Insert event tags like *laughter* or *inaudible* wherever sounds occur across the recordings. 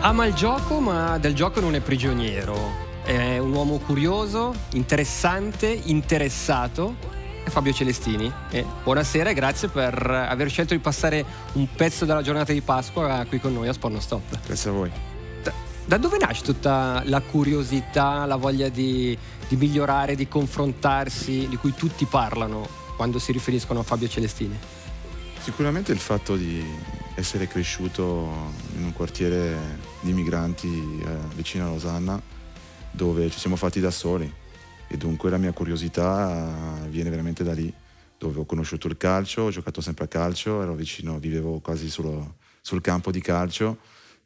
Ama il gioco, ma del gioco non è prigioniero. È un uomo curioso, interessante, interessato. È Fabio Celestini. E buonasera e grazie per aver scelto di passare un pezzo della giornata di Pasqua qui con noi a Sporno Stop. Grazie a voi. Da, da dove nasce tutta la curiosità, la voglia di, di migliorare, di confrontarsi, di cui tutti parlano quando si riferiscono a Fabio Celestini? Sicuramente il fatto di essere cresciuto in un quartiere di migranti eh, vicino a Losanna dove ci siamo fatti da soli e dunque la mia curiosità eh, viene veramente da lì dove ho conosciuto il calcio, ho giocato sempre a calcio, ero vicino, vivevo quasi solo sul campo di calcio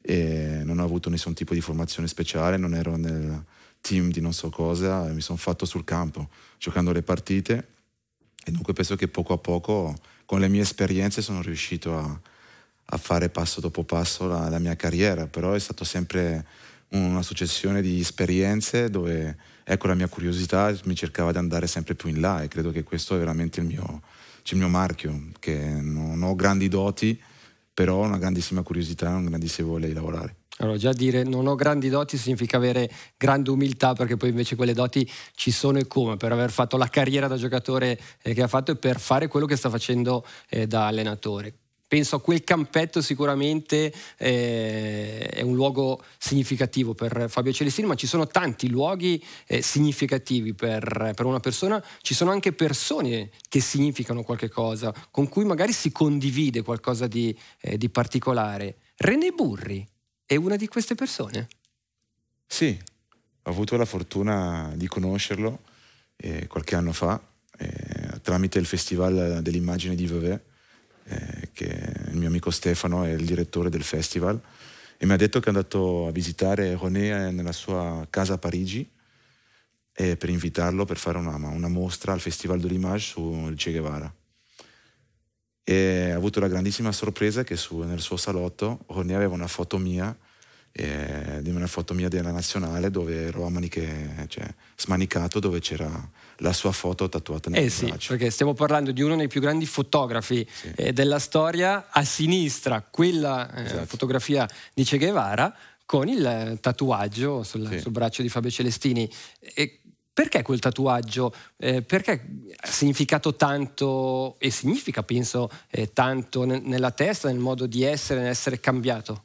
e non ho avuto nessun tipo di formazione speciale, non ero nel team di non so cosa, mi sono fatto sul campo, giocando le partite e dunque penso che poco a poco con le mie esperienze sono riuscito a, a fare passo dopo passo la, la mia carriera, però è stata sempre una successione di esperienze dove ecco la mia curiosità mi cercava di andare sempre più in là e credo che questo è veramente il mio, cioè il mio marchio, che non ho grandi doti, però ho una grandissima curiosità e un grandissimo voglia di lavorare. Allora, già dire non ho grandi doti significa avere grande umiltà, perché poi invece quelle doti ci sono e come, per aver fatto la carriera da giocatore eh, che ha fatto e per fare quello che sta facendo eh, da allenatore penso a quel campetto sicuramente eh, è un luogo significativo per Fabio Celestini, ma ci sono tanti luoghi eh, significativi per, per, una persona, ci sono anche persone che significano qualche cosa, con cui magari si condivide qualcosa di, eh, di particolare. René Burri è una di queste persone? Sì, ho avuto la fortuna di conoscerlo eh, qualche anno fa eh, tramite il Festival dell'Immagine di Vevey eh, che il mio amico Stefano è il direttore del festival, e mi ha detto che è andato a visitare René eh, nella sua casa a Parigi eh, per invitarlo per fare una, una mostra al Festival de l'Image sul Che Guevara. E ha avuto la grandissima sorpresa che su, nel suo salotto René aveva una foto mia eh, di una foto mia della nazionale dove ero a maniche, cioè, smanicato dove c'era la sua foto tatuata nel eh sì, braccio. Perché stiamo parlando di uno dei più grandi fotografi sì. eh, della storia, a sinistra quella eh, esatto. fotografia di Che Guevara con il tatuaggio sul, sì. sul braccio di Fabio Celestini. E perché quel tatuaggio? Eh, perché ha significato tanto e significa, penso, eh, tanto nella testa, nel modo di essere, nell'essere cambiato?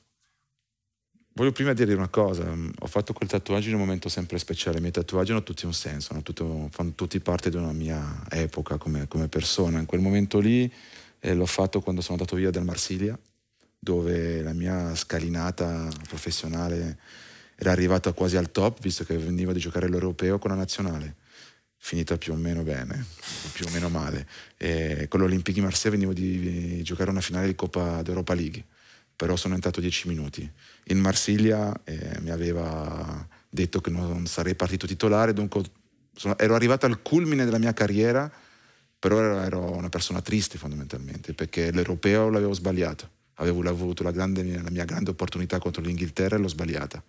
Voglio prima dire una cosa, mm, ho fatto quel tatuaggio in un momento sempre speciale, i miei tatuaggi hanno tutti un senso, hanno tutto, fanno tutti parte di una mia epoca come, come persona. In quel momento lì eh, l'ho fatto quando sono andato via dal Marsiglia, dove la mia scalinata professionale era arrivata quasi al top, visto che veniva di giocare l'Europeo con la nazionale finita più o meno bene, più o meno male. E con l'Olympique di Marseille venivo di giocare una finale di Coppa d'Europa League, però sono entrato 10 minuti in Marsiglia e mi aveva detto che non sarei partito titolare, dunque sono, ero arrivato al culmine della mia carriera, però ero una persona triste fondamentalmente, perché l'europeo l'avevo sbagliato, avevo avuto la, grande, la mia grande opportunità contro l'Inghilterra e l'ho sbagliata.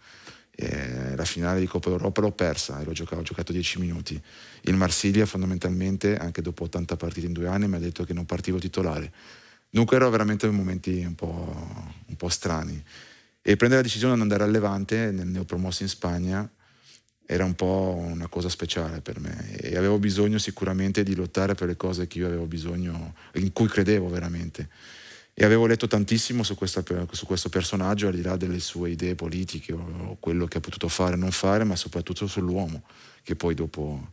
E la finale di Coppa Europa l'ho persa, l'ho giocato, ho giocato 10 minuti. Il Marsiglia fondamentalmente, anche dopo 80 partite in due anni, mi ha detto che non partivo titolare. Dunque ero veramente in momenti un po', un po strani. E prendere la decisione di andare a Levante, nel neopromosso in Spagna, era un po' una cosa speciale per me e avevo bisogno sicuramente di lottare per le cose che io avevo bisogno, in cui credevo veramente. E avevo letto tantissimo su, questa, su questo personaggio, al di là delle sue idee politiche o quello che ha potuto fare e non fare, ma soprattutto sull'uomo, che poi dopo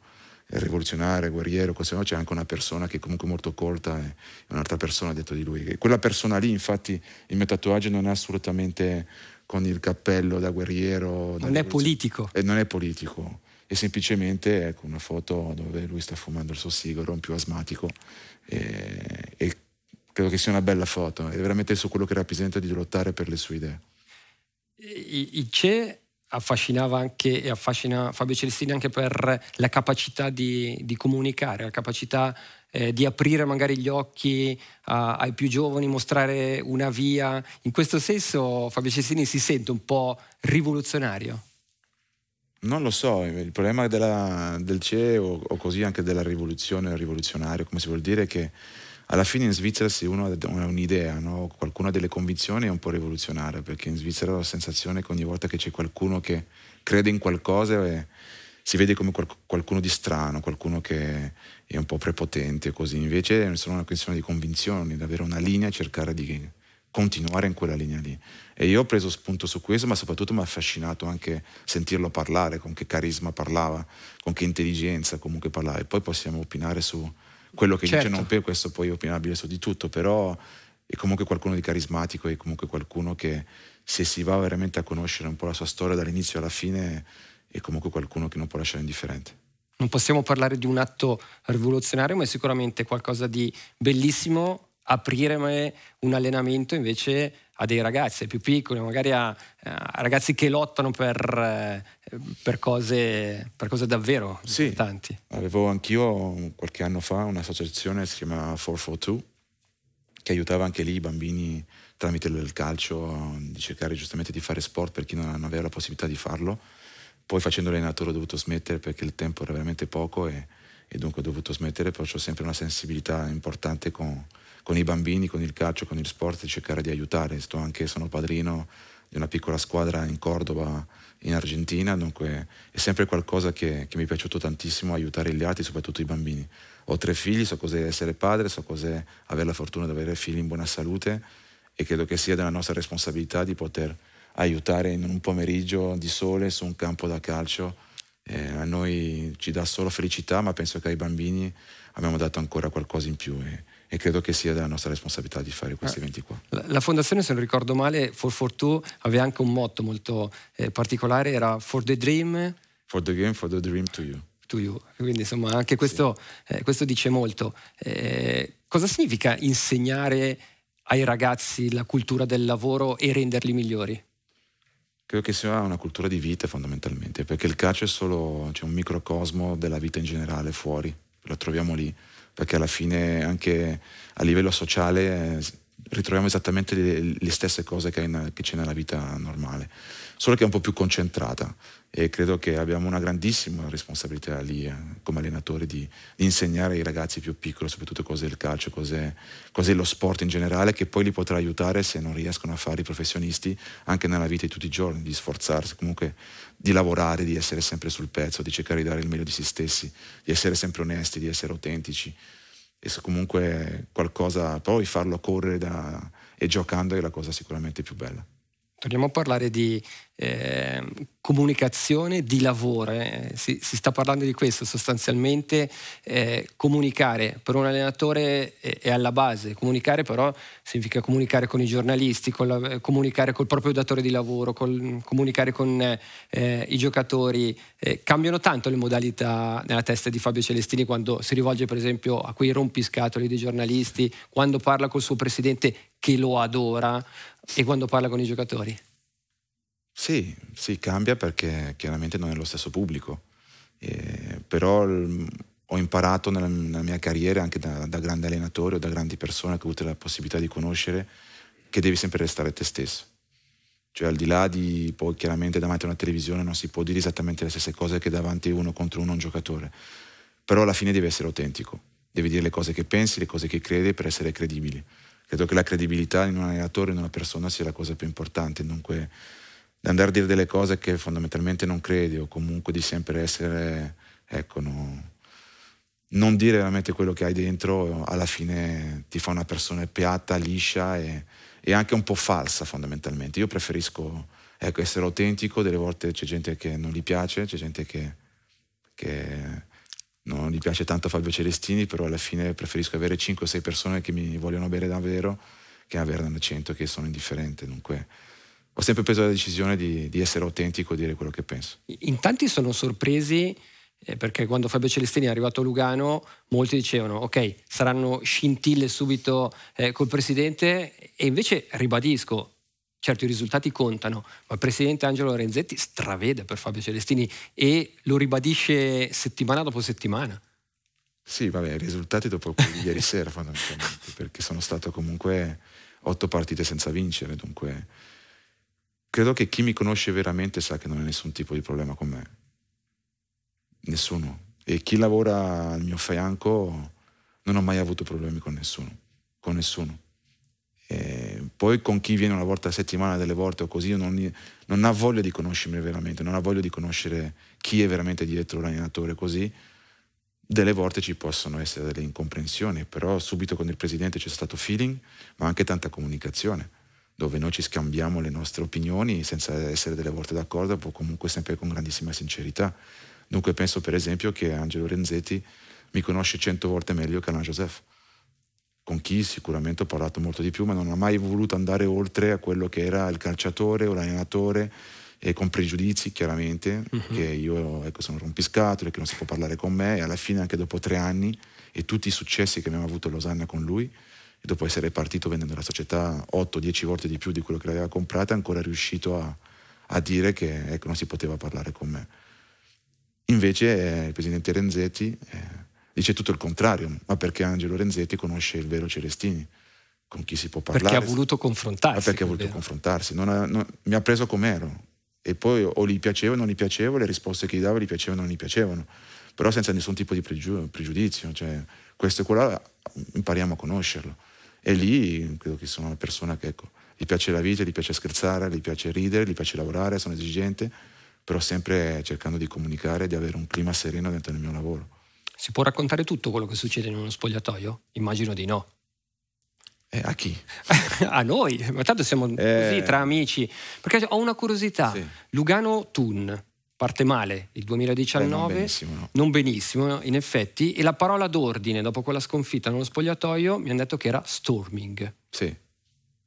rivoluzionario, guerriero, così, no? c'è anche una persona che è comunque molto colta e eh, un'altra persona dietro di lui. E quella persona lì, infatti, il mio tatuaggio non è assolutamente con il cappello da guerriero. Da non è politico. E eh, non è politico. È semplicemente ecco, una foto dove lui sta fumando il suo sigaro, un più asmatico, e, e credo che sia una bella foto. È veramente su quello che rappresenta di lottare per le sue idee. I, CE affascinava anche e affascina Fabio Celestini anche per la capacità di, di comunicare, la capacità eh, di aprire magari gli occhi a, ai più giovani, mostrare una via. In questo senso Fabio Celestini si sente un po' rivoluzionario. Non lo so, il problema della, del CE o, o, così anche della rivoluzione, rivoluzionario, come si vuol dire, che alla fine in Svizzera se uno ha un'idea, no? qualcuno ha delle convinzioni è un po' rivoluzionario, perché in Svizzera ho la sensazione che ogni volta che c'è qualcuno che crede in qualcosa eh, si vede come qualcuno di strano, qualcuno che è un po' prepotente, così. Invece è solo una questione di convinzioni, di avere una linea e cercare di continuare in quella linea lì. E io ho preso spunto su questo, ma soprattutto mi ha affascinato anche sentirlo parlare, con che carisma parlava, con che intelligenza comunque parlava. E poi possiamo opinare su quello che certo. dice non per questo poi è opinabile su di tutto, però è comunque qualcuno di carismatico, è comunque qualcuno che se si va veramente a conoscere un po' la sua storia dall'inizio alla fine, è comunque qualcuno che non può lasciare indifferente. Non possiamo parlare di un atto rivoluzionario, ma è sicuramente qualcosa di bellissimo aprire un allenamento invece a dei ragazzi più piccoli, magari a, a ragazzi che lottano per, eh, per cose, per cose davvero sì, importanti. Avevo anch'io qualche anno fa un'associazione che si chiama 442 che aiutava anche lì i bambini tramite il calcio di cercare giustamente di fare sport per chi non aveva la possibilità di farlo. Poi facendo l'allenatore ho dovuto smettere perché il tempo era veramente poco e, e dunque ho dovuto smettere, però ho sempre una sensibilità importante con, con i bambini, con il calcio, con il sport, cercare di aiutare. Sto anche, sono padrino di una piccola squadra in Cordova, in Argentina, dunque è sempre qualcosa che, che mi è piaciuto tantissimo, aiutare gli altri, soprattutto i bambini. Ho tre figli, so cos'è essere padre, so cos'è avere la fortuna di avere figli in buona salute e credo che sia della nostra responsabilità di poter aiutare in un pomeriggio di sole su un campo da calcio. Eh, a noi ci dà solo felicità, ma penso che ai bambini abbiamo dato ancora qualcosa in più. Eh e credo che sia della nostra responsabilità di fare questi eventi qua. La fondazione, se non ricordo male, For For Two aveva anche un motto molto eh, particolare, era For the Dream. For the Game, for the Dream to you. To you. Quindi insomma anche questo, sì. eh, questo dice molto. Eh, cosa significa insegnare ai ragazzi la cultura del lavoro e renderli migliori? Credo che sia una cultura di vita fondamentalmente, perché il calcio è solo cioè, un microcosmo della vita in generale fuori, lo troviamo lì perché alla fine anche a livello sociale ritroviamo esattamente le, le stesse cose che, c'è nella vita normale, solo che è un po' più concentrata e credo che abbiamo una grandissima responsabilità lì eh, come allenatori di, di, insegnare ai ragazzi più piccoli, soprattutto cos'è il calcio, cos'è, cose dello sport in generale, che poi li potrà aiutare se non riescono a fare i professionisti anche nella vita di tutti i giorni, di sforzarsi comunque di lavorare, di essere sempre sul pezzo, di cercare di dare il meglio di se stessi, di essere sempre onesti, di essere autentici e se comunque qualcosa poi farlo correre da, e giocando è la cosa sicuramente più bella torniamo a parlare di eh, comunicazione di lavoro. Eh, si, si, sta parlando di questo sostanzialmente, eh, comunicare per un allenatore è, è, alla base, comunicare però significa comunicare con i giornalisti, con la, comunicare col proprio datore di lavoro, col, comunicare con eh, i giocatori. Eh, cambiano tanto le modalità nella testa di Fabio Celestini quando si rivolge per esempio a quei rompiscatoli dei giornalisti, quando parla col suo presidente che lo adora e quando parla con i giocatori? Sì, sì, cambia perché chiaramente non è lo stesso pubblico, eh, però ho imparato nella, nella, mia carriera anche da, da grandi allenatori o da grandi persone che ho avuto la possibilità di conoscere che devi sempre restare te stesso. Cioè al di là di poi chiaramente davanti a una televisione non si può dire esattamente le stesse cose che davanti uno contro uno un giocatore, però alla fine devi essere autentico, devi dire le cose che pensi, le cose che credi per essere credibili. Credo che la credibilità in un allenatore, in una persona sia la cosa più importante, dunque andare a dire delle cose che fondamentalmente non credi o comunque di sempre essere, ecco, no, non dire veramente quello che hai dentro alla fine ti fa una persona piatta, liscia e, e anche un po' falsa fondamentalmente. Io preferisco ecco, essere autentico, delle volte c'è gente che non gli piace, c'è gente che, che non gli piace tanto Fabio Celestini, però alla fine preferisco avere 5 o 6 persone che mi vogliono bene davvero che averne 100 che sono indifferente. Dunque ho sempre preso la decisione di, di essere autentico e dire quello che penso. In tanti sono sorpresi eh, perché quando Fabio Celestini è arrivato a Lugano molti dicevano ok saranno scintille subito eh, col presidente e invece ribadisco Certo i risultati contano, ma il presidente Angelo Lorenzetti stravede per Fabio Celestini e lo ribadisce settimana dopo settimana. Sì, vabbè, i risultati dopo quelli di ieri sera fondamentalmente, perché sono stato comunque otto partite senza vincere, dunque credo che chi mi conosce veramente sa che non ha nessun tipo di problema con me. Nessuno. E chi lavora al mio fianco non ho mai avuto problemi con nessuno. Con nessuno. Eh, poi con chi viene una volta a settimana, delle volte o così, non, non, ha voglia di conoscermi veramente, non ha voglia di conoscere chi è veramente dietro l'allenatore così. Delle volte ci possono essere delle incomprensioni, però subito con il presidente c'è stato feeling, ma anche tanta comunicazione, dove noi ci scambiamo le nostre opinioni senza essere delle volte d'accordo, ma comunque sempre con grandissima sincerità. Dunque penso per esempio che Angelo Renzetti mi conosce cento volte meglio che Alain Giuseppe con chi sicuramente ho parlato molto di più, ma non ho mai voluto andare oltre a quello che era il calciatore o l'allenatore e eh, con pregiudizi chiaramente, mm-hmm. perché io ecco, sono rompiscatole, che non si può parlare con me e alla fine anche dopo tre anni e tutti i successi che abbiamo avuto a Losanna con lui, e dopo essere partito vendendo la società 8-10 volte di più di quello che l'aveva comprata, è ancora riuscito a, a dire che ecco, non si poteva parlare con me. Invece eh, il presidente Renzetti... Eh, Dice tutto il contrario, ma perché Angelo Renzetti conosce il vero Celestini, con chi si può parlare. Perché ha voluto confrontarsi. Ma perché ha voluto confrontarsi. Non ha, non, mi ha preso com'ero. E poi o gli piaceva o non gli piacevo, le risposte che gli davo gli piacevano o non gli piacevano. Però senza nessun tipo di pregiu pregiudizio. Cioè, questo e quello impariamo a conoscerlo. E lì credo che sono una persona che ecco, gli piace la vita, gli piace scherzare, gli piace ridere, gli piace lavorare, sono esigente, però sempre cercando di comunicare e di avere un clima sereno dentro il mio lavoro. Si può raccontare tutto quello che succede in uno spogliatoio? Immagino di no. Eh, a chi? *laughs* a noi, ma tanto siamo eh... così tra amici. Perché ho una curiosità. Sì. Lugano Tun parte male il 2019, Beh, non, benissimo, no. non benissimo in effetti, e la parola d'ordine dopo quella sconfitta nello spogliatoio mi hanno detto che era storming. Sì.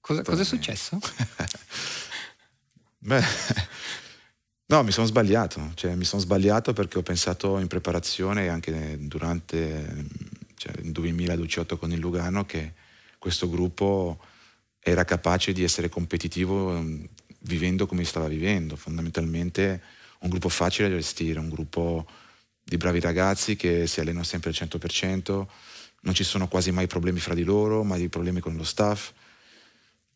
Cosa, storming. cosa è successo? *laughs* Beh, No, mi sono sbagliato, cioè, mi sono sbagliato perché ho pensato in preparazione anche durante cioè, il 2018 con il Lugano che questo gruppo era capace di essere competitivo mm, vivendo come stava vivendo, fondamentalmente un gruppo facile da gestire, un gruppo di bravi ragazzi che si allenano sempre al 100%, non ci sono quasi mai problemi fra di loro, mai problemi con lo staff,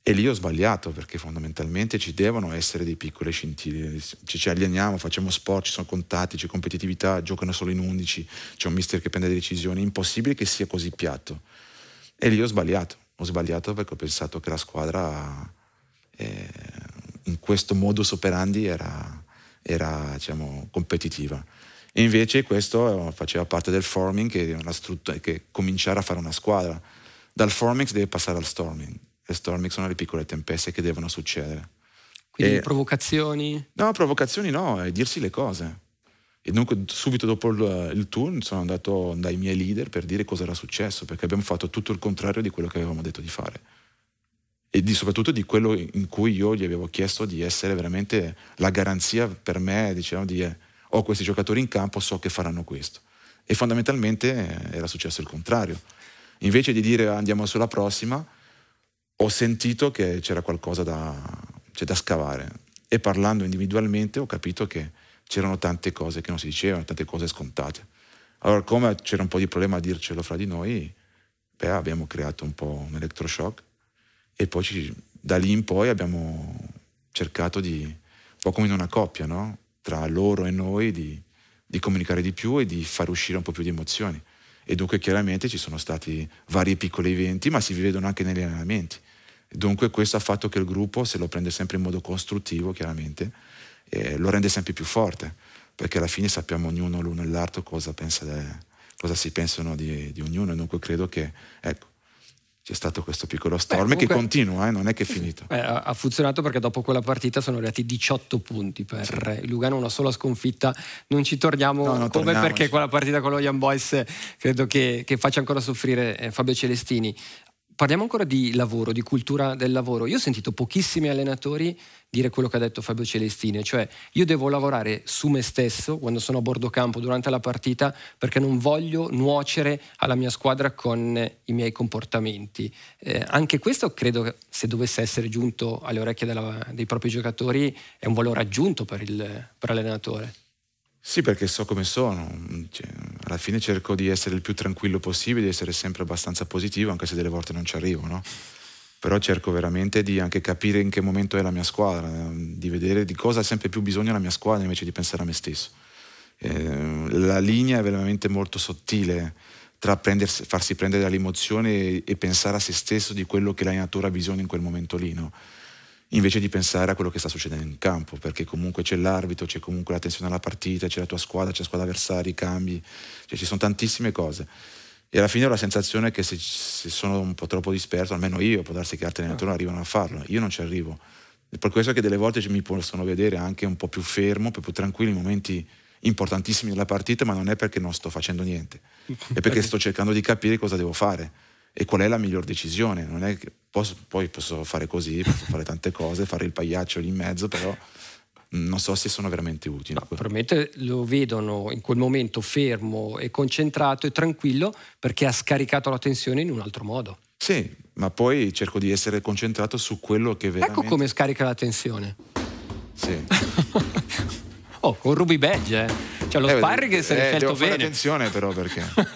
e lì ho sbagliato perché fondamentalmente ci devono essere dei piccoli scintille, ci, ci alieniamo, facciamo sport, ci sono contatti, c'è competitività, giocano solo in 11, c'è un mister che prende delle decisioni, è impossibile che sia così piatto. E lì ho sbagliato, ho sbagliato perché ho pensato che la squadra eh, in questo modus operandi era, era diciamo, competitiva. E invece questo eh, faceva parte del forming, che, è una struttura, che cominciare a fare una squadra. Dal forming si deve passare al storming le stormic sono le piccole tempeste che devono succedere. Quindi e... provocazioni? No, provocazioni no, è dirsi le cose. E dunque subito dopo il, eh, il tour sono andato dai miei leader per dire cosa era successo, perché abbiamo fatto tutto il contrario di quello che avevamo detto di fare. E di, soprattutto di quello in cui io gli avevo chiesto di essere veramente la garanzia per me, diciamo, di ho questi giocatori in campo, so che faranno questo. E fondamentalmente eh, era successo il contrario. Invece di dire andiamo sulla prossima, ho sentito che c'era qualcosa da, cioè, da, scavare e parlando individualmente ho capito che c'erano tante cose che non si dicevano, tante cose scontate. Allora, come c'era un po' di problema a dircelo fra di noi, beh, abbiamo creato un po' un electroshock e poi ci, da lì in poi abbiamo cercato di, un po' come in una coppia, no? tra loro e noi, di, di comunicare di più e di far uscire un po' più di emozioni. E dunque chiaramente ci sono stati vari piccoli eventi, ma si vedono anche negli allenamenti. Dunque questo ha fatto che il gruppo, se lo prende sempre in modo costruttivo, chiaramente, eh, lo rende sempre più forte, perché alla fine sappiamo ognuno l'uno e l'altro cosa, cosa, si pensano di, di ognuno, dunque credo che, ecco, c'è stato questo piccolo storm Beh, comunque, che continua, eh, non è che è finito. Beh, ha funzionato perché dopo quella partita sono arrivati 18 punti per sì. Lugano, una sola sconfitta. Non ci torniamo no, no, come perché quella partita con lo Young Boys eh, credo che, che faccia ancora soffrire eh, Fabio Celestini parliamo ancora di lavoro, di cultura del lavoro. Io ho sentito pochissimi allenatori dire quello che ha detto Fabio Celestini, cioè io devo lavorare su me stesso quando sono a bordo campo durante la partita perché non voglio nuocere alla mia squadra con i miei comportamenti. Eh, anche questo credo che se dovesse essere giunto alle orecchie della, dei propri giocatori è un valore aggiunto per, il, per l'allenatore. Sì, perché so come sono. Cioè, alla fine cerco di essere il più tranquillo possibile, di essere sempre abbastanza positivo, anche se delle volte non ci arrivo, no? Però cerco veramente di anche capire in che momento è la mia squadra, di vedere di cosa ha sempre più bisogno la mia squadra invece di pensare a me stesso. Eh, la linea è veramente molto sottile tra farsi prendere dall'emozione e, e pensare a se stesso di quello che la natura ha bisogno in quel momento lì, no? invece di pensare a quello che sta succedendo in campo, perché comunque c'è l'arbitro, c'è comunque la tensione alla partita, c'è la tua squadra, c'è la squadra avversaria, i cambi, cioè ci sono tantissime cose. E alla fine ho la sensazione che se, se sono un po' troppo disperso, almeno io, può darsi che altri ah. allenatori non arrivano a farlo, io non ci arrivo. È per questo che delle volte mi possono vedere anche un po' più fermo, più tranquillo in momenti importantissimi della partita, ma non è perché non sto facendo niente, è perché *laughs* sto cercando di capire cosa devo fare e qual è la miglior decisione. Non è che posso, poi posso fare così, posso fare tante cose, fare il pagliaccio lì in mezzo, però non so se sono veramente utili. No, probabilmente lo vedono in quel momento fermo e concentrato e tranquillo perché ha scaricato la tensione in un altro modo. Sì, ma poi cerco di essere concentrato su quello che ecco veramente... Ecco come scarica la tensione. Sì. *laughs* oh, con Ruby Badge, eh. Cioè lo eh, sparring che eh, si è eh, scelto devo bene. attenzione però perché... *laughs*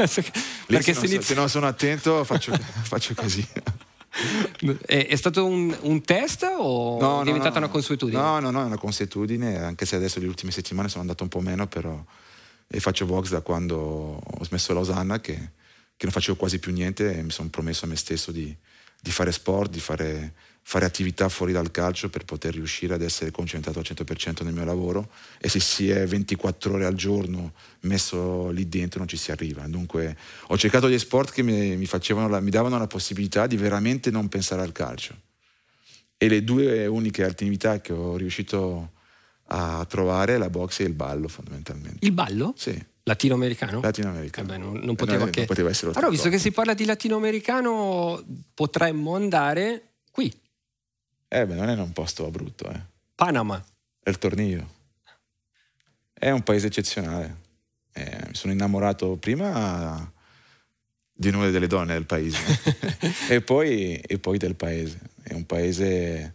perché se, inizia... se no sono attento faccio, *laughs* faccio così. È, eh, è, stato un, un, test o no, è diventata no, no. una consuetudine? No, no, no, è una consuetudine, anche se adesso le ultime settimane sono andato un po' meno, però e faccio box da quando ho smesso Lausanna che, che non facevo quasi più niente e mi sono promesso a me stesso di, di fare sport, di fare fare attività fuori dal calcio per poter riuscire ad essere concentrato al 100% nel mio lavoro e se si è 24 ore al giorno messo lì dentro non ci si arriva. Dunque ho cercato gli sport che mi, mi, la, mi davano la possibilità di veramente non pensare al calcio e le due uniche attività che ho riuscito a trovare è la boxe e il ballo fondamentalmente. Il ballo? Sì. Latinoamericano? Latinoamericano. Eh beh, non, non, poteva, eh, che... non poteva essere Allora, visto che si parla di latinoamericano, potremmo andare qui. Eh beh, non è un posto brutto, eh. Panama. È il tornillo. È un paese eccezionale. Eh, mi sono innamorato prima di una delle donne del paese *laughs* e, poi, e, poi, del paese. È un paese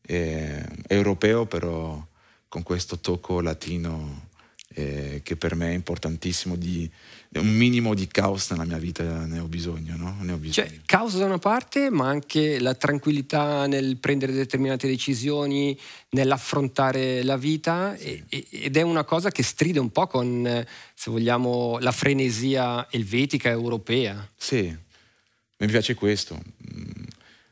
eh, europeo però con questo tocco latino eh, che per me è importantissimo, di, un minimo di caos nella mia vita ne ho bisogno. No? Ne ho bisogno. Cioè, caos da una parte, ma anche la tranquillità nel prendere determinate decisioni, nell'affrontare la vita sì. e, ed è una cosa che stride un po' con, se vogliamo, la frenesia elvetica europea. Sì, mi piace questo. Mm,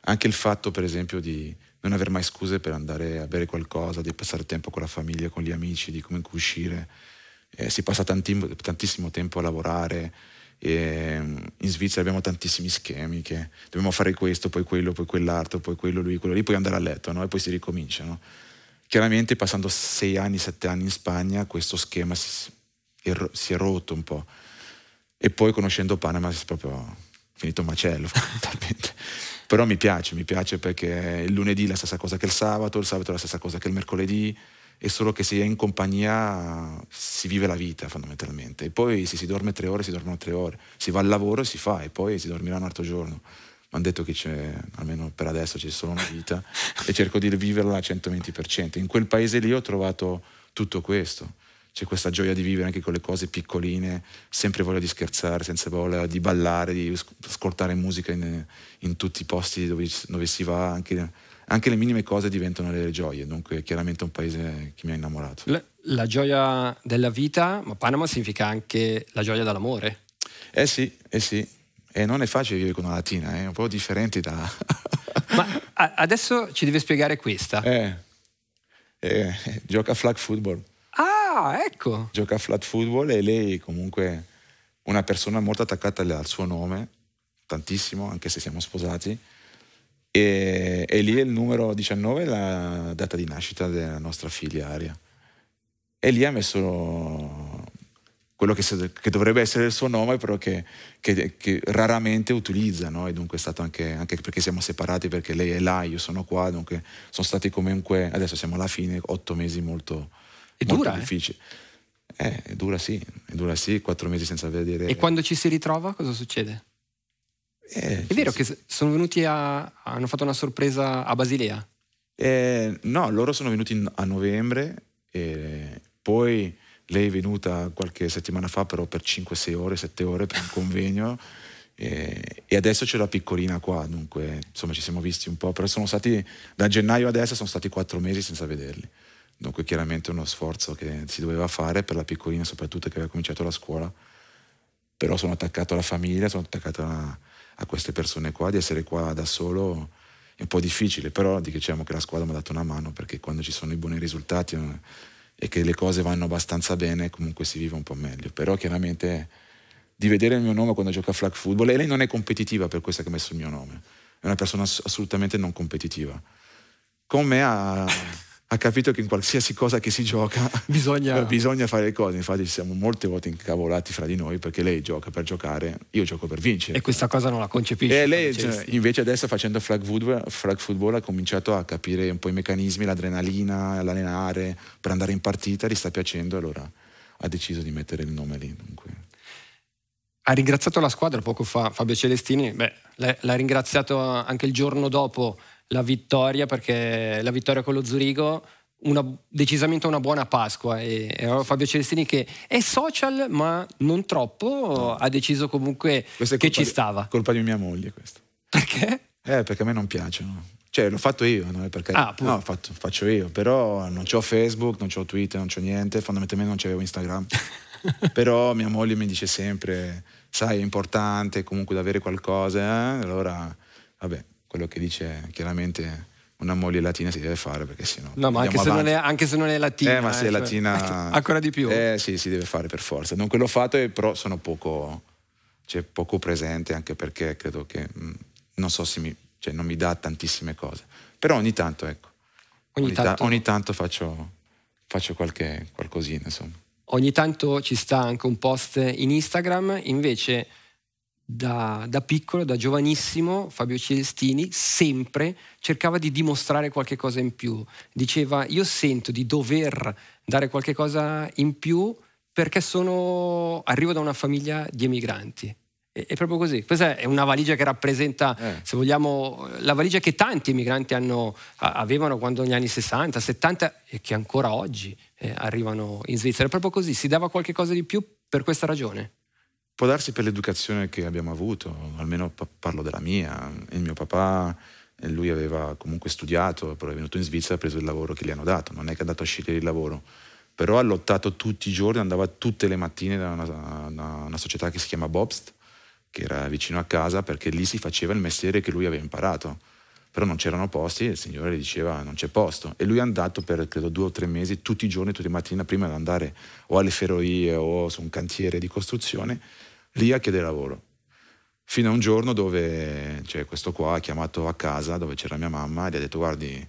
anche il fatto, per esempio, di non aver mai scuse per andare a bere qualcosa, di passare tempo con la famiglia, con gli amici, di comunque uscire eh, si passa tanti, tantissimo tempo a lavorare, ehm, in Svizzera abbiamo tantissimi schemi che dobbiamo fare questo, poi quello, poi quell'altro, poi quello, lui, quello lì, poi andare a letto no? e poi si ricomincia. No? Chiaramente passando sei anni, sette anni in Spagna questo schema si è, er-, si è rotto un po' e poi conoscendo Panama si è proprio finito un macello *laughs* Però mi piace, mi piace perché il lunedì è la stessa cosa che il sabato, il sabato è la stessa cosa che il mercoledì, è solo che se è in compagnia si vive la vita fondamentalmente. E poi se si dorme tre ore, si dormono tre ore. Si va al lavoro, e si fa e poi si dormirà un altro giorno. Mi hanno detto che c'è, almeno per adesso, c'è solo una vita e cerco di viverla al 120%. In quel paese lì ho trovato tutto questo. C'è questa gioia di vivere anche con le cose piccoline, sempre voglia di scherzare, senza voglia di ballare, di ascoltare musica in, in tutti i posti dove, dove si va, anche anche le minime cose diventano delle gioie, dunque chiaramente un paese che mi ha innamorato. La, la gioia della vita, ma Panama significa anche la gioia dall'amore. Eh sì, eh sì, e eh, non è facile vivere con una latina, eh, è eh? un po' differente da... *laughs* Ma adesso ci deve spiegare questa. Eh, eh, gioca a flag football. Ah, ecco. Gioca a flag football e lei comunque una persona molto attaccata al suo nome, tantissimo, anche se siamo sposati. E, e, lì è il numero 19, la data di nascita della nostra figlia Aria. E lì ha messo quello che, che dovrebbe essere il suo nome, però che, che, che raramente utilizza, no? E dunque è stato anche, anche, perché siamo separati, perché lei è là, io sono qua, dunque sono stati comunque, adesso siamo alla fine, otto mesi molto, è molto dura, eh? difficili. Eh? Eh, è dura sì, è dura sì, quattro mesi senza vedere. E quando ci si ritrova cosa succede? Eh, è vero sì. che sono venuti a... hanno fatto una sorpresa a Basilea? Eh, no, loro sono venuti a novembre e poi lei è venuta qualche settimana fa però per 5-6 ore, 7 ore per un convegno e, e, adesso c'è la piccolina qua, dunque insomma ci siamo visti un po', però sono stati da gennaio adesso sono stati 4 mesi senza vederli. Dunque chiaramente uno sforzo che si doveva fare per la piccolina soprattutto che aveva cominciato la scuola. Però sono attaccato alla famiglia, sono attaccato alla, a queste persone qua di essere qua da solo è un po' difficile, però diciamo che la squadra mi ha dato una mano perché quando ci sono i buoni risultati eh, e che le cose vanno abbastanza bene comunque si vive un po' meglio, però chiaramente di vedere il mio nome quando gioca a flag football e lei non è competitiva per questo che ha messo il mio nome, è una persona assolutamente non competitiva. Con me ha ha capito che in qualsiasi cosa che si gioca *laughs* bisogna, *laughs* bisogna fare le cose. Infatti ci siamo molte volte incavolati fra di noi perché lei gioca per giocare, io gioco per vincere. E questa cosa non la concepisce. E eh, lei concesti. Cioè, invece adesso facendo flag football, flag football, ha cominciato a capire un po' i meccanismi, l'adrenalina, l'allenare, per andare in partita, gli sta piacendo allora ha deciso di mettere il nome lì. Dunque. Ha ringraziato la squadra poco fa Fabio Celestini, Beh, l'ha ringraziato anche il giorno dopo la vittoria, perché la vittoria con lo Zurigo una, decisamente una buona Pasqua e, e Fabio Celestini che è social ma non troppo ha deciso comunque che ci stava colpa di mia moglie questo perché? Eh, perché a me non piacciono cioè l'ho fatto io non è perché ah, no, fatto, faccio io però non ho Facebook non ho Twitter non ho niente fondamentalmente non c'avevo Instagram *laughs* però mia moglie mi dice sempre sai è importante comunque avere qualcosa eh? allora vabbè quello che dice chiaramente una moglie latina si deve fare perché sennò no ma anche se, è, anche se, non è, latina eh ma se è eh, cioè, ecco, ancora di più eh sì si deve fare per forza non quello fatto è, eh, però sono poco, cioè, poco presente anche perché credo che mm, non so se mi cioè, non mi dà tantissime cose però ogni tanto ecco ogni, ogni, tanto, ta ogni tanto, faccio, faccio qualche qualcosina insomma ogni tanto ci sta anche un post in Instagram invece da, da, piccolo, da giovanissimo, Fabio Celestini sempre cercava di dimostrare qualche cosa in più. Diceva, io sento di dover dare qualche cosa in più perché sono, arrivo da una famiglia di emigranti. È, è proprio così. Questa è una valigia che rappresenta, eh. se vogliamo, la valigia che tanti emigranti hanno, avevano quando negli anni 60, 70 e che ancora oggi eh, arrivano in Svizzera. È proprio così, si dava qualche cosa di più per questa ragione. Può darsi per l'educazione che abbiamo avuto, almeno parlo della mia. Il mio papà, eh, lui aveva comunque studiato, però è venuto in Svizzera e ha preso il lavoro che gli hanno dato, non è che è andato a scegliere il lavoro, però ha lottato tutti i giorni, andava tutte le mattine da una, una, una società che si chiama Bobst, che era vicino a casa, perché lì si faceva il mestiere che lui aveva imparato, però non c'erano posti e il signore gli diceva non c'è posto e lui è andato per credo due o tre mesi, tutti i giorni, tutte le mattine, prima di andare o alle ferrovie o su un cantiere di costruzione Lì a chiedere lavoro. Fino a un giorno dove cioè, questo qua ha chiamato a casa dove c'era mia mamma e gli ha detto guardi,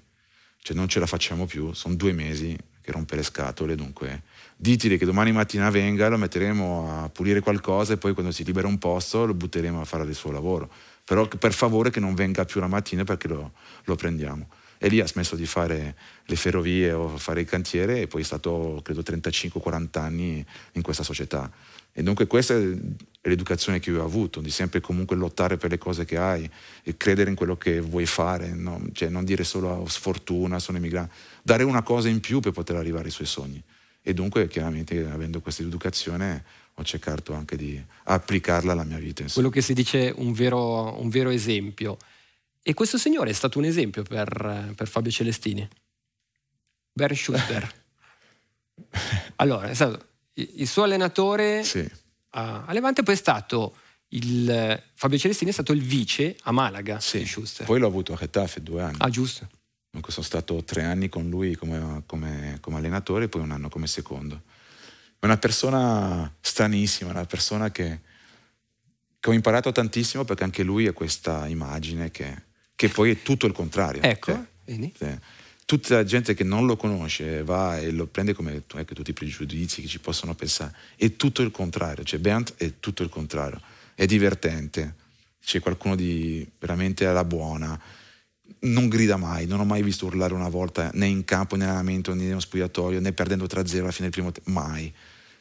cioè, non ce la facciamo più, sono due mesi che rompe le scatole, dunque diteli che domani mattina venga, lo metteremo a pulire qualcosa e poi quando si libera un posto lo butteremo a fare il suo lavoro. Però per favore che non venga più la mattina perché lo, lo prendiamo. E lì ha smesso di fare le ferrovie o fare il cantiere e poi è stato, credo, 35-40 anni in questa società. E dunque questa è l'educazione che io ho avuto, di sempre comunque lottare per le cose che hai e credere in quello che vuoi fare, no? cioè, non dire solo oh, sfortuna, sono immigrante, dare una cosa in più per poter arrivare ai suoi sogni. E dunque chiaramente avendo questa educazione ho cercato anche di applicarla alla mia vita. Insomma. Quello che si dice un vero, un vero, esempio. E questo signore è stato un esempio per, per Fabio Celestini. Barry Schuster. *laughs* allora, il suo allenatore sì a, Levante, poi è stato il, Fabio Celestini è stato il vice a Malaga sì, di Schuster. Poi l'ho avuto a Getafe due anni. Ah, giusto. Dunque sono stato tre anni con lui come, come, come allenatore e poi un anno come secondo. È una persona stranissima, una persona che, che ho imparato tantissimo perché anche lui ha questa immagine che, che poi è tutto il contrario. Ecco, sì, cioè, vedi? Sì tutta la gente che non lo conosce va e lo prende come ecco, tutti i pregiudizi che ci possono pensare. È tutto il contrario, cioè Bernd è tutto il contrario. È divertente, c'è qualcuno di veramente alla buona, non grida mai, non ho mai visto urlare una volta né in campo né in allenamento né in uno spogliatoio né perdendo 3-0 alla fine del primo tempo, mai.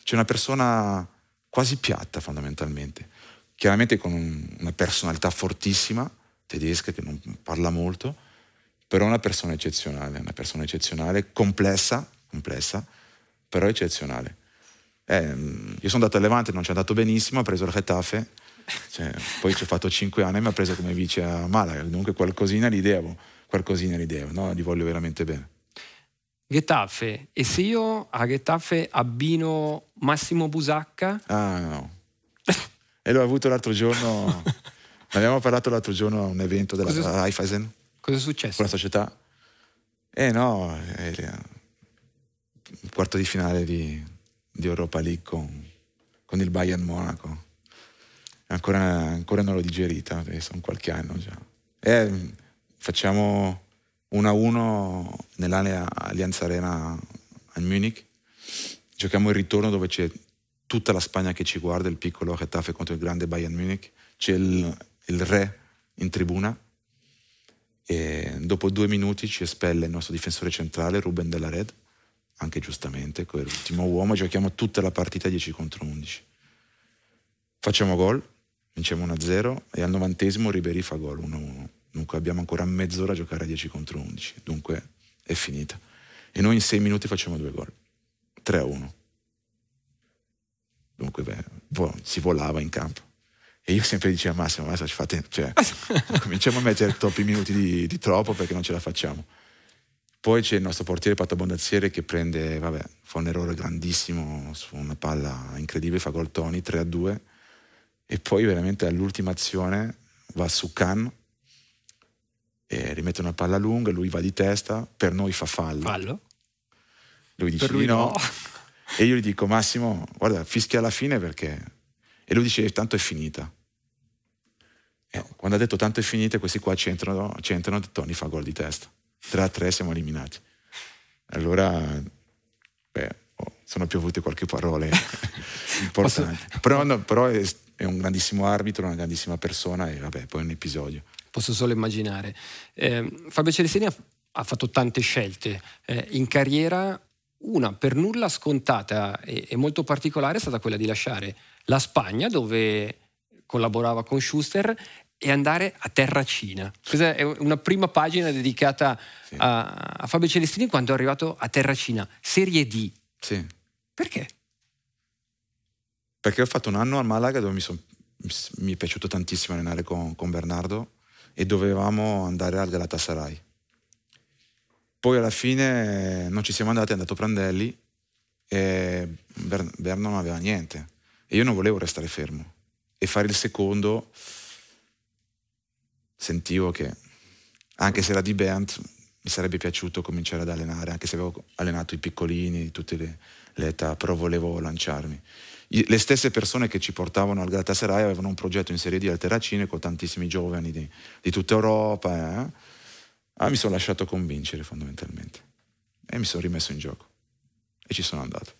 C'è una persona quasi piatta fondamentalmente, chiaramente con una personalità fortissima, tedesca che non parla molto, però è una persona eccezionale, una persona eccezionale, complessa, complessa, però eccezionale. Eh, mm, io sono andato a Levante, non ci è andato benissimo, ho preso il Getafe, cioè, poi ci ho fatto 5 anni e mi ha preso come vice a Malaga, dunque qualcosina li devo, qualcosina li devo, no? li voglio veramente bene. Getafe, e se io a Getafe abbino Massimo Busacca? Ah no, e l'ho avuto l'altro giorno, ne *laughs* abbiamo parlato l'altro giorno a un evento della Cosa... Cosa è successo? Con la società... Eh no, il eh, eh, quarto di finale di, di Europa League con, con, il Bayern Monaco. Ancora, ancora non l'ho digerita, eh, sono qualche anno già. Eh, facciamo 1-1 Allianz Arena a Munich. Giochiamo il ritorno dove c'è tutta la Spagna che ci guarda, il piccolo Getafe contro il grande Bayern Munich. C'è il, il re in tribuna e dopo due minuti ci espelle il nostro difensore centrale, Ruben Della Red, anche giustamente, con l'ultimo uomo, giochiamo tutta la partita 10 contro 11. Facciamo gol, vinciamo 1-0 e al novantesimo Ribery fa gol 1-1. Dunque abbiamo ancora mezz'ora a giocare a 10 contro 11, dunque è finita. E noi in 6 minuti facciamo due gol, 3-1. Dunque beh, si volava in campo. E io sempre dicevo a Massimo, Massimo ci fate, cioè, *laughs* cominciamo a mettere troppi minuti di, di, troppo perché non ce la facciamo. Poi c'è il nostro portiere Pato Bondazziere che prende, vabbè, fa un errore grandissimo su una palla incredibile, fa gol Tony 3 a 2 e poi veramente all'ultima azione va su Can e rimette una palla lunga, lui va di testa, per noi fa fallo. Fallo? Lui dice per lui no. no. e io gli dico Massimo, guarda, fischia alla fine perché... E lui dice tanto è finita. Eh, quando ha detto tanto è finita, questi qua c'entrano, entrano, Tony fa gol di testa. 3 a 3 siamo eliminati. Allora, beh, oh, sono piovute qualche parola *laughs* *laughs* importante. Però, no, però è, è, un grandissimo arbitro, una grandissima persona e vabbè, poi è un episodio. Posso solo immaginare. Eh, Fabio Celestini ha, ha, fatto tante scelte. Eh, in carriera una per nulla scontata e, e molto particolare è stata quella di lasciare la Spagna dove collaborava con Schuster e andare a terra cina. Questa è una prima pagina dedicata sì. a, a, Fabio Celestini quando è arrivato a terra cina, serie D. Sì. Perché? Perché ho fatto un anno a Malaga dove mi, son, mi è piaciuto tantissimo allenare con, con, Bernardo e dovevamo andare al Galatasaray. Poi alla fine non ci siamo andati, è andato Prandelli e Ber- Berno non aveva niente. E io non volevo restare fermo e fare il secondo, sentivo che anche se era di Bernd mi sarebbe piaciuto cominciare ad allenare, anche se avevo allenato i piccolini, tutte le, le età, però volevo lanciarmi. Le stesse persone che ci portavano al Galatasaray avevano un progetto in Serie di alteracine con tantissimi giovani di, di tutta Europa. Eh? Ah, mi sono lasciato convincere fondamentalmente e mi sono rimesso in gioco e ci sono andato.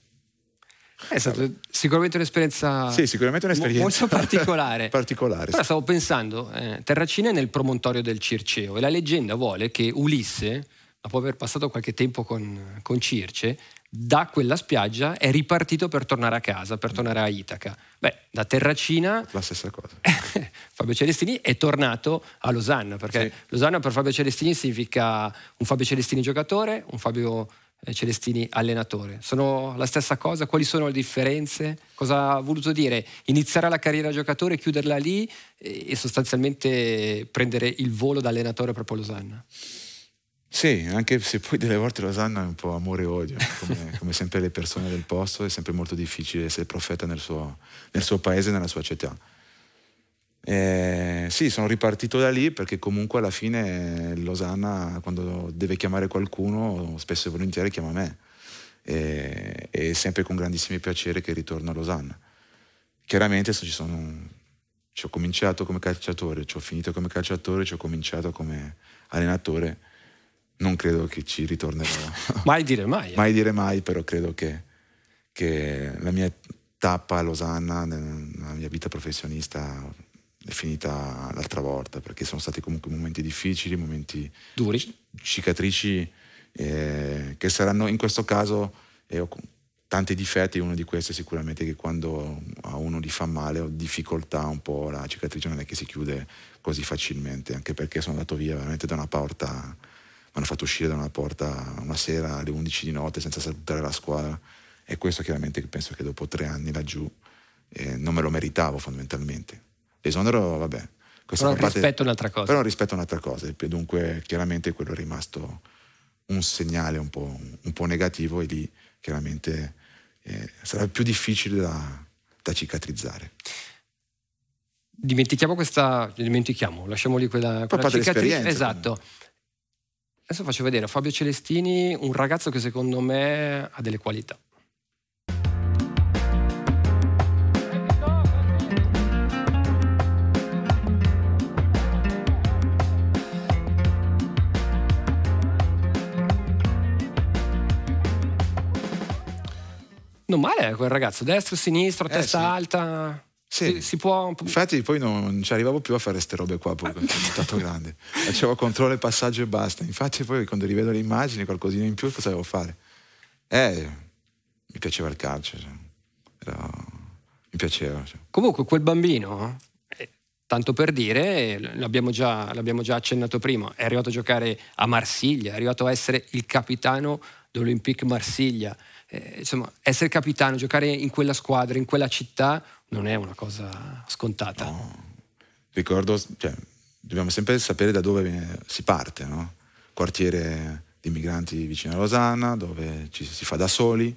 Eh, è stata sicuramente un'esperienza, sì, sicuramente un'esperienza molto *laughs* particolare. particolare Però sì. stavo pensando, eh, Terracina è nel promontorio del Circeo e la leggenda vuole che Ulisse, dopo aver passato qualche tempo con, con Circe, da quella spiaggia è ripartito per tornare a casa, per tornare a Itaca. Beh, da Terracina... La stessa cosa. *laughs* Fabio Celestini è tornato a Losanna, perché sì. Losanna per Fabio Celestini significa un Fabio Celestini giocatore, un Fabio eh, Celestini allenatore. Sono la stessa cosa? Quali sono le differenze? Cosa ha voluto dire? Iniziare la carriera giocatore, chiuderla lì eh, e sostanzialmente prendere il volo da allenatore proprio a Losanna? Sì, anche se poi delle volte Losanna è un po' amore e odio, come, *laughs* come sempre le persone del posto, è sempre molto difficile essere profeta nel suo, nel suo paese e nella sua città. Eh, sì, sono ripartito da lì perché comunque alla fine eh, Losanna quando deve chiamare qualcuno spesso e volentieri chiama me e, eh, e sempre con grandissimi piacere che ritorno a Losanna. Chiaramente ci sono, ci ho cominciato come calciatore, ci ho finito come calciatore, ci ho cominciato come allenatore, non credo che ci ritornerò. *laughs* mai dire mai. Eh. Mai dire mai, però credo che, che la mia tappa a Losanna, nella mia vita professionista è finita l'altra volta, perché sono stati comunque momenti difficili, momenti duri, cicatrici eh, che saranno in questo caso eh, ho tanti difetti, uno di questi è sicuramente che quando a uno gli fa male o difficoltà un po' la cicatrice non è che si chiude così facilmente, anche perché sono andato via veramente da una porta, mi hanno fatto uscire da una porta una sera alle 11 di notte senza salutare la squadra e questo chiaramente penso che dopo tre anni laggiù eh, non me lo meritavo fondamentalmente. L'esonero, vabbè. Però rispetto parte, un'altra cosa. Però rispetto un'altra cosa, dunque chiaramente quello è rimasto un segnale un po', un po negativo e lì chiaramente eh, sarà più difficile da, da cicatrizzare. Dimentichiamo questa, dimentichiamo, lasciamo lì quella, quella cicatrice. Esatto. Adesso faccio vedere Fabio Celestini, un ragazzo che secondo me ha delle qualità. Non male quel ragazzo, destra, sinistro, eh, testa sì. alta. Sì. Si, si può... Infatti poi non, non, ci arrivavo più a fare queste robe qua, poi quando sono diventato grande. Facevo controllo e passaggio e basta. Infatti poi quando rivedo le immagini, qualcosina in più, cosa devo fare? Eh, mi piaceva il calcio. Cioè. Era... Mi piaceva. Cioè. Comunque quel bambino, eh, tanto per dire, l'abbiamo già, l'abbiamo già accennato prima, è arrivato a giocare a Marsiglia, è arrivato a essere il capitano dell'Olympique Marsiglia eh, insomma, essere capitano, giocare in quella squadra, in quella città, non è una cosa scontata. No. Ricordo, cioè, dobbiamo sempre sapere da dove si parte, no? Quartiere di migranti vicino a Losanna, dove ci si fa da soli,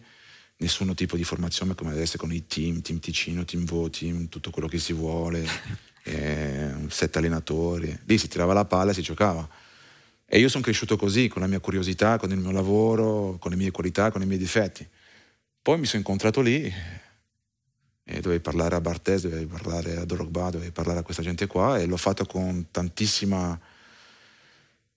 nessun tipo di formazione come adesso con i team, team Ticino, team Voti, tutto quello che si vuole, *laughs* eh, sette allenatori. Lì si tirava la palla e si giocava. E io sono cresciuto così, con la mia curiosità, con il mio lavoro, con le mie qualità, con i miei difetti. Poi mi sono incontrato lì e dovevi parlare a Barthes, dovevi parlare a Drogba, dovevi parlare a questa gente qua e l'ho fatto con tantissima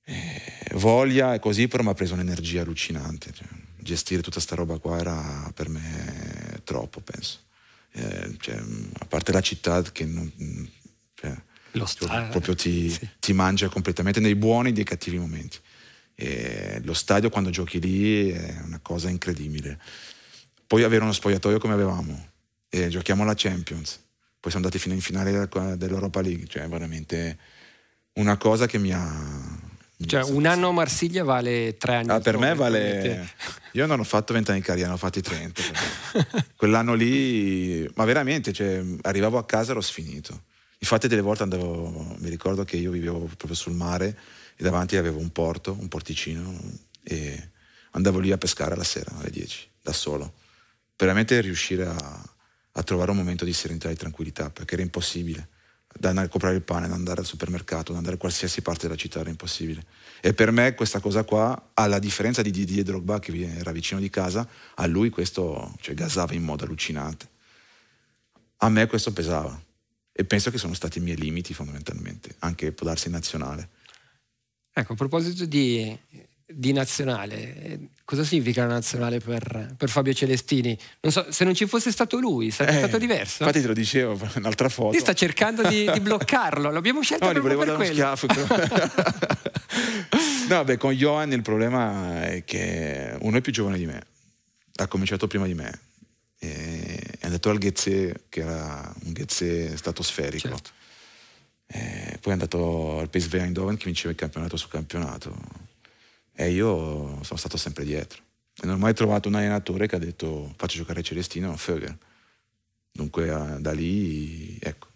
eh, voglia e così, però mi ha preso un'energia allucinante. Cioè, gestire tutta questa roba qua era per me troppo, penso. Eh, cioè, a parte la città che non... Cioè, lo stadio ah, proprio ti, sì. ti, mangia completamente nei buoni e nei cattivi momenti. E lo stadio quando giochi lì è una cosa incredibile. Poi avere uno spogliatoio come avevamo, e giochiamo la Champions, poi siamo andati fino in finale dell'Europa League, cioè veramente una cosa che mi ha... Mi cioè un anno a Marsiglia vale tre anni. Ah, per me vale... *laughs* Io non ho fatto vent'anni di carriera, ne ho fatti 30. *laughs* Quell'anno lì, ma veramente, cioè, arrivavo a casa e ero sfinito Infatti delle volte andavo, mi ricordo che io vivevo proprio sul mare e davanti avevo un porto, un porticino e andavo lì a pescare alla sera alle 10, da solo. veramente riuscire a, a trovare un momento di serenità e tranquillità, perché era impossibile. Da andare a comprare il pane, da andare al supermercato, da andare a qualsiasi parte della città era impossibile. E per me questa cosa qua, alla differenza di Didier Drogba che era vicino di casa, a lui questo cioè, gasava in modo allucinante. A me questo pesava. E penso che sono stati i miei limiti fondamentalmente, anche può darsi nazionale. Ecco, a proposito di, di nazionale, eh, cosa significa la nazionale per, per Fabio Celestini? Non so, se non ci fosse stato lui, sarebbe eh, stato diverso. Infatti te lo dicevo, *laughs* un'altra foto. Lui sta cercando di, di bloccarlo, l'abbiamo scelto no, proprio dare quello. Schiaffo, *laughs* no, beh, con Johan il problema è che uno è più giovane di me, ha cominciato prima di me, e è andato al ah, Ghezze, che era un Ghezze stratosferico. Certo. poi è andato al PSV Eindhoven che vinceva il campionato su campionato. E io sono stato sempre dietro. E non ho mai trovato un allenatore che ha detto faccio giocare Celestino a Föger. Dunque eh, da lì, ecco,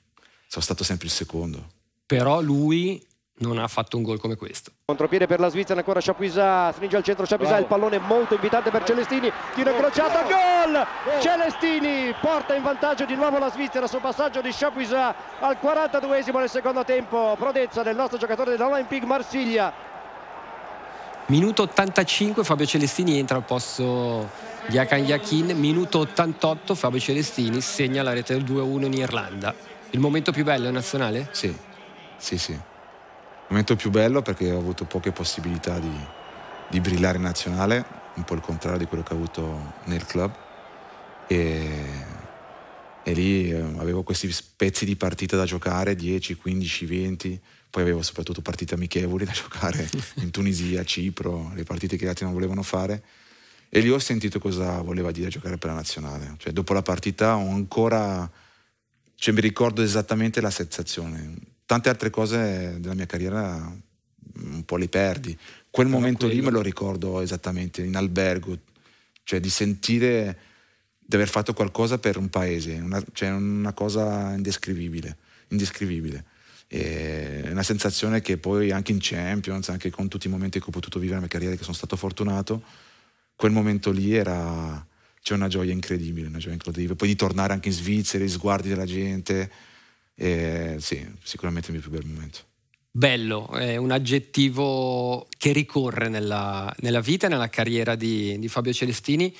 sono stato sempre il secondo. Però lui non ha fatto un gol come questo. Contropiede per la Svizzera, ancora Chapuisà, stringe al centro Chapuisà, il pallone molto invitante per Celestini, tiro oh. incrociato, gol! Oh. Celestini porta in vantaggio di nuovo la Svizzera sul passaggio di Chapuisà al 42esimo nel secondo tempo, prodezza del nostro giocatore dell'Olympique Marsiglia. Minuto 85, Fabio Celestini entra al posto di Akan Yakin, minuto 88, Fabio Celestini segna la rete del 2-1 in Irlanda. Il momento più bello nazionale? Sì, sì, sì. Il momento più bello perché ho avuto poche possibilità di, di, brillare in nazionale, un po' il contrario di quello che ho avuto nel club. E, e lì eh, avevo questi pezzi di partita da giocare, 10, 15, 20, poi avevo soprattutto partite amichevoli da *laughs* giocare in Tunisia, Cipro, le partite che gli altri non volevano fare. E lì ho sentito cosa voleva dire giocare per la nazionale. Cioè, dopo la partita ho ancora... Cioè, mi ricordo esattamente la sensazione tante altre cose della mia carriera mm, un po' le perdi. Quel Però momento quello... lì me lo ricordo esattamente, in albergo, cioè di sentire di aver fatto qualcosa per un paese, una, cioè una cosa indescrivibile, indescrivibile. E una sensazione che poi anche in Champions, anche con tutti i momenti che ho potuto vivere nella mia carriera, che sono stato fortunato, quel momento lì era, c'è una gioia incredibile, una gioia incredibile. Poi di tornare anche in Svizzera, i sguardi della gente, e, sì, sicuramente il mio più bel momento. Bello, è un aggettivo che ricorre nella, nella vita e nella carriera di, di Fabio Celestini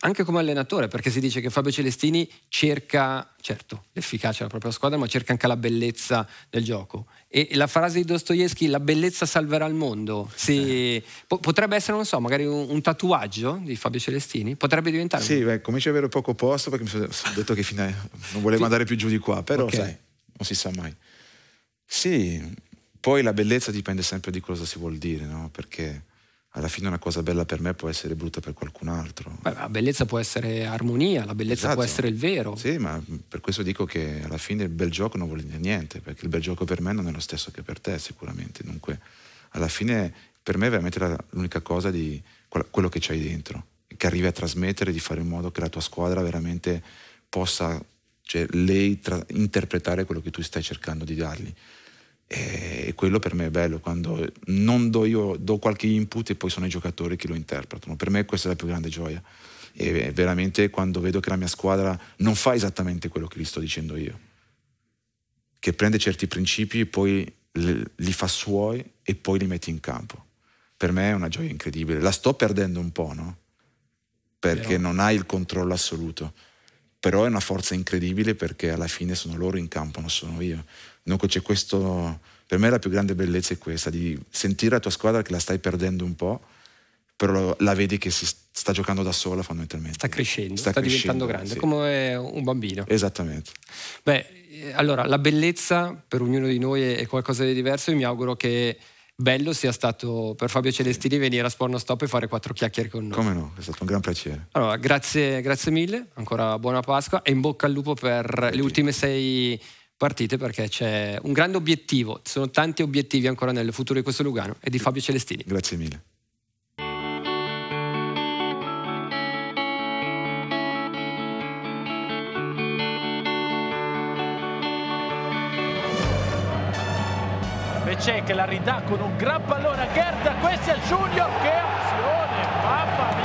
anche come allenatore, perché si dice che Fabio Celestini cerca, certo, l'efficacia della propria squadra, ma cerca anche la bellezza del gioco. E la frase di Dostoevsky, la bellezza salverà il mondo, si... Eh. potrebbe essere, non so, magari un, un, tatuaggio di Fabio Celestini, potrebbe diventare... Sì, beh, comincio ad avere poco posto perché mi sono detto che fine... non volevo andare più giù di qua, però okay. sai, non si sa mai. Sì, poi la bellezza dipende sempre di cosa si vuol dire, no? Perché alla fine una cosa bella per me può essere brutta per qualcun altro. Beh, la bellezza può essere armonia, la bellezza esatto. può essere il vero. Sì, ma per questo dico che alla fine il bel gioco non vuol dire niente, perché il bel gioco per me non è lo stesso che per te sicuramente. Dunque, alla fine per me è veramente l'unica cosa di quello che c'hai dentro, che arrivi a trasmettere, di fare in modo che la tua squadra veramente possa, cioè lei, interpretare quello che tu stai cercando di dargli. E quello per me è bello quando non do io, do qualche input e poi sono i giocatori che lo interpretano. Per me questa è la più grande gioia. E veramente quando vedo che la mia squadra non fa esattamente quello che gli sto dicendo io, che prende certi principi poi li fa suoi e poi li mette in campo. Per me è una gioia incredibile. La sto perdendo un po', no? Perché non hai il controllo assoluto. Però è una forza incredibile perché alla fine sono loro in campo, non sono io. Dunque c'è questo, per me la più grande bellezza è questa, di sentire la tua squadra che la stai perdendo un po', però la vedi che si sta giocando da sola fondamentalmente. Sta crescendo, sta, sta crescendo, diventando grande, sì. come un bambino. Esattamente. Beh, eh, allora, la bellezza per ognuno di noi è qualcosa di diverso e mi auguro che bello sia stato per Fabio Celestini sì. venire a Sporno Stop e fare quattro chiacchiere con noi. Come no, è stato un gran piacere. Allora, grazie, grazie mille, ancora buona Pasqua e in bocca al lupo per sì. le ultime sei partite perché c'è un grande obiettivo, ci sono tanti obiettivi ancora nel futuro di questo Lugano e di Fabio Celestini. Grazie mille. Becek la ridà con un gran pallone a Gerda, questo è il Junior, che azione, mamma mia!